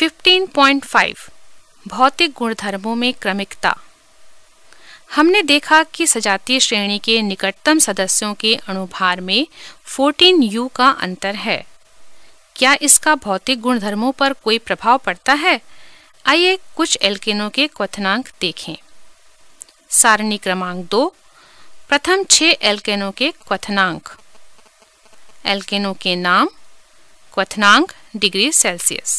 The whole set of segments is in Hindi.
15.5 भौतिक गुणधर्मों में क्रमिकता हमने देखा कि सजातीय श्रेणी के निकटतम सदस्यों के अणुभार में यू का अंतर है क्या इसका भौतिक गुणधर्मों पर कोई प्रभाव पड़ता है आइए कुछ एल्केनों के क्वथनांक देखें सारणी क्रमांक दो प्रथम छह एल्केनों के क्वथनांक एल्केनों के नाम क्वथनांक डिग्री सेल्सियस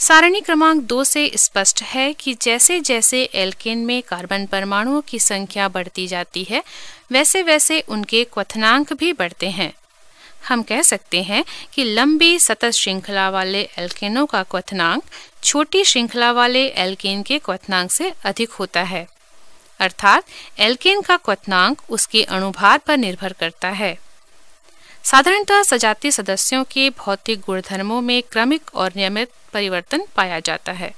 सारणी क्रमांक दो से स्पष्ट है कि जैसे जैसे एल्केन में कार्बन परमाणुओं की संख्या बढ़ती जाती है वैसे वैसे उनके क्वथनांक भी बढ़ते हैं हम कह सकते हैं कि लंबी सतत श्रृंखला वाले एल्केनों का क्वथनांक छोटी श्रृंखला वाले एल्केन के क्वथनांक से अधिक होता है अर्थात एल्केन का क्वथनांक उसके अणुभार पर निर्भर करता है साधारणतः सजातीय सदस्यों के भौतिक गुणधर्मों में क्रमिक और नियमित परिवर्तन पाया जाता है